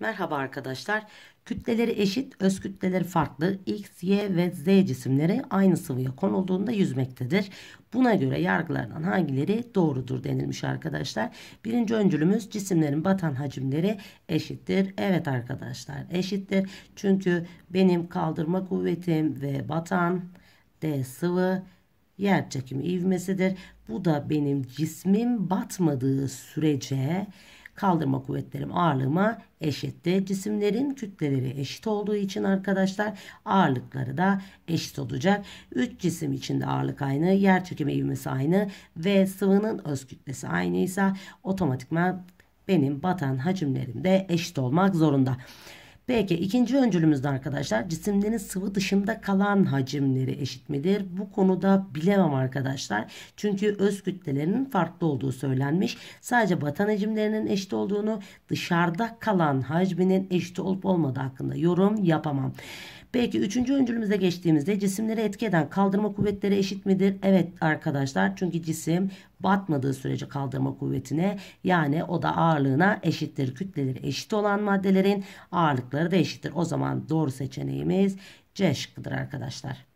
Merhaba arkadaşlar. Kütleleri eşit, öz kütleleri farklı x, y ve z cisimleri aynı sıvıya konulduğunda yüzmektedir. Buna göre yargılardan hangileri doğrudur denilmiş arkadaşlar. Birinci öncülümüz cisimlerin batan hacimleri eşittir. Evet arkadaşlar eşittir. Çünkü benim kaldırma kuvvetim ve batan d sıvı yer çekimi ivmesidir. Bu da benim cismim batmadığı sürece Kaldırma kuvvetlerim ağırlığıma eşitti. Cisimlerin kütleleri eşit olduğu için arkadaşlar ağırlıkları da eşit olacak. 3 cisim içinde ağırlık aynı, yer çekimi ivmesi aynı ve sıvının öz kütlesi aynıysa otomatikman benim batan hacimlerim de eşit olmak zorunda. Peki ikinci öncülümüzde arkadaşlar cisimlerin sıvı dışında kalan hacimleri eşit midir? Bu konuda bilemem arkadaşlar. Çünkü öz kütlelerinin farklı olduğu söylenmiş. Sadece batan hacimlerinin eşit olduğunu dışarıda kalan hacminin eşit olup olmadığı hakkında yorum yapamam. Belki üçüncü öncülümüze geçtiğimizde cisimlere etki eden kaldırma kuvvetleri eşit midir? Evet arkadaşlar çünkü cisim batmadığı sürece kaldırma kuvvetine yani o da ağırlığına eşittir. Kütleleri eşit olan maddelerin ağırlıkları da eşittir. O zaman doğru seçeneğimiz C şıkkıdır arkadaşlar.